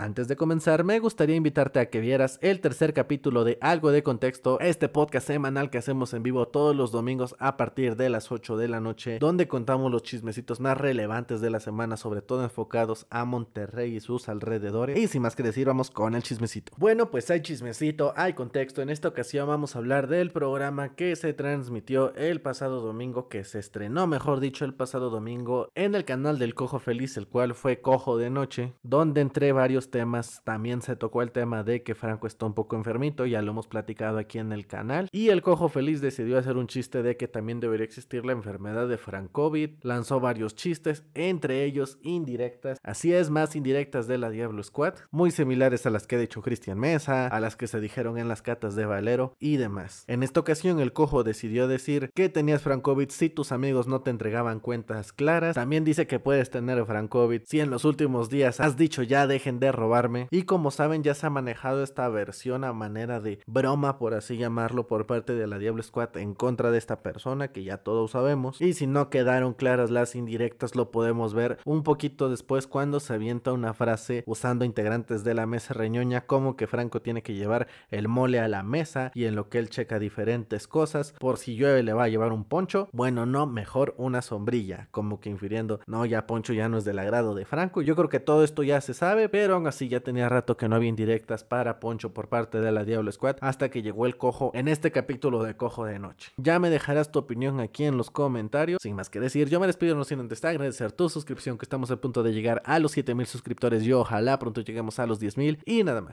Antes de comenzar, me gustaría invitarte a que vieras el tercer capítulo de Algo de Contexto, este podcast semanal que hacemos en vivo todos los domingos a partir de las 8 de la noche, donde contamos los chismecitos más relevantes de la semana, sobre todo enfocados a Monterrey y sus alrededores. Y sin más que decir, vamos con el chismecito. Bueno, pues hay chismecito, hay contexto. En esta ocasión vamos a hablar del programa que se transmitió el pasado domingo, que se estrenó, mejor dicho, el pasado domingo en el canal del Cojo Feliz, el cual fue Cojo de Noche, donde entré varios temas. También se tocó el tema de que Franco está un poco enfermito, ya lo hemos platicado aquí en el canal. Y el cojo feliz decidió hacer un chiste de que también debería existir la enfermedad de Francovit Lanzó varios chistes, entre ellos indirectas, así es, más indirectas de la Diablo Squad, muy similares a las que ha dicho Cristian Mesa, a las que se dijeron en las catas de Valero y demás. En esta ocasión el cojo decidió decir que tenías Vid si tus amigos no te entregaban cuentas claras. También dice que puedes tener Vid si en los últimos días has dicho ya dejen de robarme. Y como saben, ya se ha manejado esta versión a manera de broma, por así llamarlo, por parte de la Diablo Squad en contra de esta persona, que ya todos sabemos. Y si no quedaron claras las indirectas, lo podemos ver un poquito después cuando se avienta una frase usando integrantes de la mesa reñoña, como que Franco tiene que llevar el mole a la mesa y en lo que él checa diferentes cosas. Por si llueve, le va a llevar un poncho. Bueno, no, mejor una sombrilla, como que infiriendo, no, ya poncho ya no es del agrado de Franco. Yo creo que todo esto ya se sabe, pero así ya tenía rato que no había indirectas para Poncho por parte de la Diablo Squad hasta que llegó el cojo en este capítulo de Cojo de Noche. Ya me dejarás tu opinión aquí en los comentarios. Sin más que decir, yo me despido no sin antes agradecer tu suscripción que estamos a punto de llegar a los mil suscriptores y ojalá pronto lleguemos a los 10000 y nada más.